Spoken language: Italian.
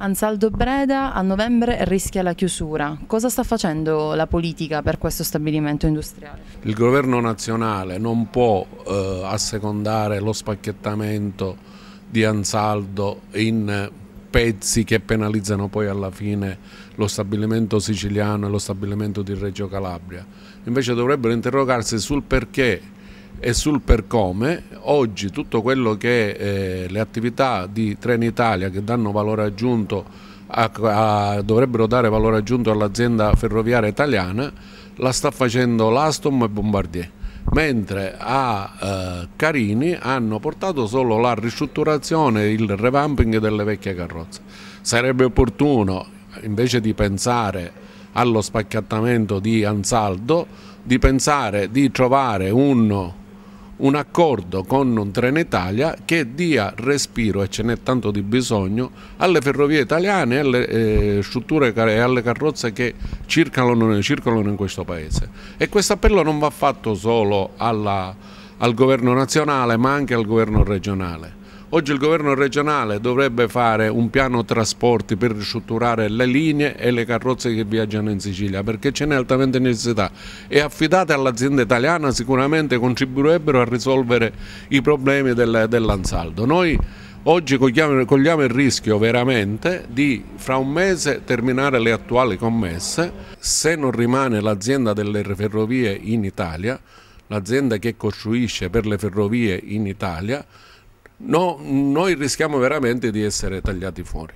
Ansaldo Breda a novembre rischia la chiusura. Cosa sta facendo la politica per questo stabilimento industriale? Il governo nazionale non può eh, assecondare lo spacchettamento di Ansaldo in pezzi che penalizzano poi alla fine lo stabilimento siciliano e lo stabilimento di Reggio Calabria. Invece dovrebbero interrogarsi sul perché e sul per come oggi tutto quello che eh, le attività di Trenitalia che danno valore aggiunto a, a, dovrebbero dare valore aggiunto all'azienda ferroviaria italiana la sta facendo l'Astom e Bombardier mentre a eh, Carini hanno portato solo la ristrutturazione il revamping delle vecchie carrozze sarebbe opportuno invece di pensare allo spacchiattamento di Ansaldo di pensare di trovare un un accordo con Trenitalia che dia respiro, e ce n'è tanto di bisogno, alle ferrovie italiane, e alle eh, strutture e alle carrozze che circolano, circolano in questo paese. E questo appello non va fatto solo alla, al governo nazionale ma anche al governo regionale. Oggi il governo regionale dovrebbe fare un piano trasporti per ristrutturare le linee e le carrozze che viaggiano in Sicilia perché ce n'è altamente necessità e affidate all'azienda italiana sicuramente contribuirebbero a risolvere i problemi del, dell'ansaldo. Noi oggi cogliamo, cogliamo, il rischio veramente di fra un mese terminare le attuali commesse se non rimane l'azienda delle ferrovie in Italia, l'azienda che costruisce per le ferrovie in Italia no, noi rischiamo veramente di essere tagliati fuori.